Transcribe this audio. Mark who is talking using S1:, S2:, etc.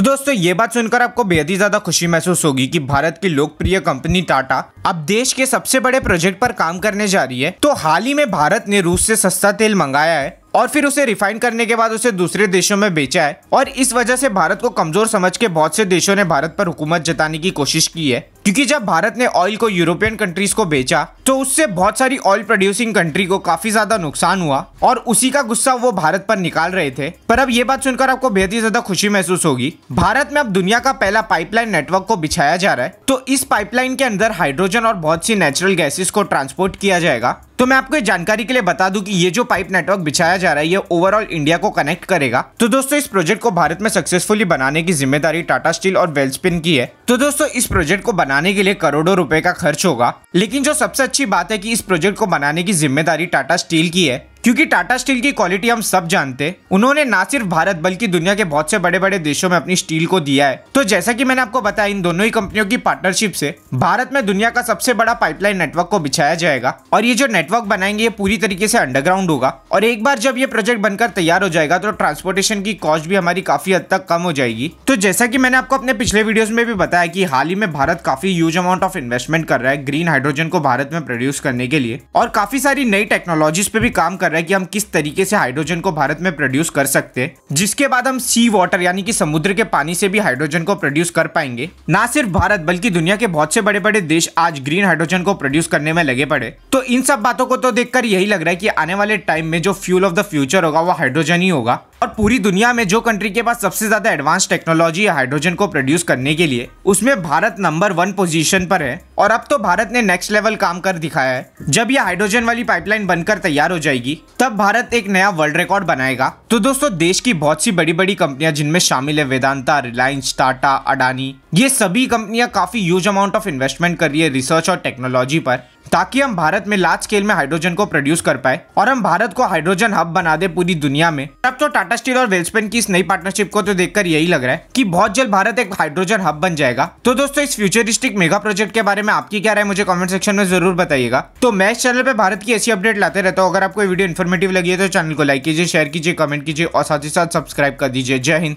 S1: तो दोस्तों ये बात सुनकर आपको बेहद ही ज्यादा खुशी महसूस होगी कि भारत की लोकप्रिय कंपनी टाटा अब देश के सबसे बड़े प्रोजेक्ट पर काम करने जा रही है तो हाल ही में भारत ने रूस से सस्ता तेल मंगाया है और फिर उसे रिफाइन करने के बाद उसे दूसरे देशों में बेचा है और इस वजह से भारत को कमजोर समझ के बहुत से देशों ने भारत पर हुकूमत जताने की कोशिश की है क्योंकि जब भारत ने ऑयल को यूरोपियन कंट्रीज को बेचा तो उससे बहुत सारी ऑयल प्रोड्यूसिंग कंट्री को काफी ज्यादा नुकसान हुआ और उसी का गुस्सा वो भारत पर निकाल रहे थे पर अब ये बात सुनकर आपको बेहद ही ज्यादा खुशी महसूस होगी भारत में अब दुनिया का पहला पाइपलाइन नेटवर्क को बिछाया जा रहा है तो इस पाइपलाइन के अंदर हाइड्रोजन और बहुत सी नेचुरल गैसेस को ट्रांसपोर्ट किया जाएगा तो मैं आपको जानकारी के लिए बता दूं कि ये जो पाइप नेटवर्क बिछाया जा रहा है ये ओवरऑल इंडिया को कनेक्ट करेगा तो दोस्तों इस प्रोजेक्ट को भारत में सक्सेसफुली बनाने की जिम्मेदारी टाटा स्टील और वेल्सपिन की है तो दोस्तों इस प्रोजेक्ट को बनाने के लिए करोड़ों रुपए का खर्च होगा लेकिन जो सबसे अच्छी बात है की इस प्रोजेक्ट को बनाने की जिम्मेदारी टाटा स्टील की है क्योंकि टाटा स्टील की क्वालिटी हम सब जानते हैं उन्होंने ना सिर्फ भारत बल्कि दुनिया के बहुत से बड़े बड़े देशों में अपनी स्टील को दिया है तो जैसा कि मैंने आपको बताया इन दोनों ही कंपनियों की पार्टनरशिप से भारत में दुनिया का सबसे बड़ा पाइपलाइन नेटवर्क को बिछाया जाएगा और ये जो नेटवर्क बनाएंगे ये पूरी तरीके से अंडरग्राउंड होगा और एक बार जब ये प्रोजेक्ट बनकर तैयार हो जाएगा तो ट्रांसपोर्टेशन की कॉस्ट भी हमारी काफी हद तक कम हो जाएगी तो जैसा की मैंने आपको अपने पिछले वीडियो में भी बताया की हाल ही में भारत काफी ह्यूज अमाउंट ऑफ इन्वेस्टमेंट कर रहा है ग्रीन हाइड्रोजन को भारत में प्रोड्यूस करने के लिए और काफी सारी नई टेक्नोलॉजी पे भी काम कर कर रहे हैं कि हम किस तरीके से हाइड्रोजन को भारत में प्रोड्यूस कर सकते हैं जिसके बाद हम सी वाटर यानी कि समुद्र के पानी से भी हाइड्रोजन को प्रोड्यूस कर पाएंगे ना सिर्फ भारत बल्कि दुनिया के बहुत से बड़े बड़े देश आज ग्रीन हाइड्रोजन को प्रोड्यूस करने में लगे पड़े तो इन सब बातों को तो देखकर यही लग रहा है कि आने वाले टाइम में जो फ्यूल ऑफ द फ्यूचर होगा वो हाइड्रोजन ही होगा और पूरी दुनिया में जो कंट्री के पास सबसे ज्यादा एडवांस टेक्नोलॉजी है हाइड्रोजन को प्रोड्यूस करने के लिए उसमें भारत नंबर वन पोजीशन पर है और अब तो भारत ने नेक्स्ट लेवल काम कर दिखाया है जब यह हाइड्रोजन वाली पाइपलाइन बनकर तैयार हो जाएगी तब भारत एक नया वर्ल्ड रिकॉर्ड बनाएगा तो दोस्तों देश की बहुत सी बड़ी बड़ी कंपनियां जिनमें शामिल है वेदांता रिलायंस टाटा अडानी ये सभी कंपनियां काफी ह्यूज अमाउंट ऑफ इन्वेस्टमेंट कर रही है रिसर्च और टेक्नोलॉजी पर ताकि हम भारत में लार्ज स्केल में हाइड्रोजन को प्रोड्यूस कर पाए और हम भारत को हाइड्रोजन हब बना दे पूरी दुनिया में तब तो टाटा स्टील और वेल्सपेन की इस नई पार्टनरशिप को तो देखकर यही लग रहा है कि बहुत जल्द भारत एक हाइड्रोजन हब बन जाएगा तो दोस्तों इस फ्यूचरिस्टिक मेगा प्रोजेक्ट के बारे में आपकी क्या राय मुझे कमेंट सेक्शन में जरूर बताइएगा तो मैं इस चैनल पर भारत की ऐसी अपडेट लाते रहता हूँ अगर आपको वीडियो इन्फॉर्मेटिव लगी है तो चैनल को लाइक कीजिए शेयर कीजिए कमेंट कीजिए और साथ ही साथ सब्सक्राइब कर दीजिए जय हिंद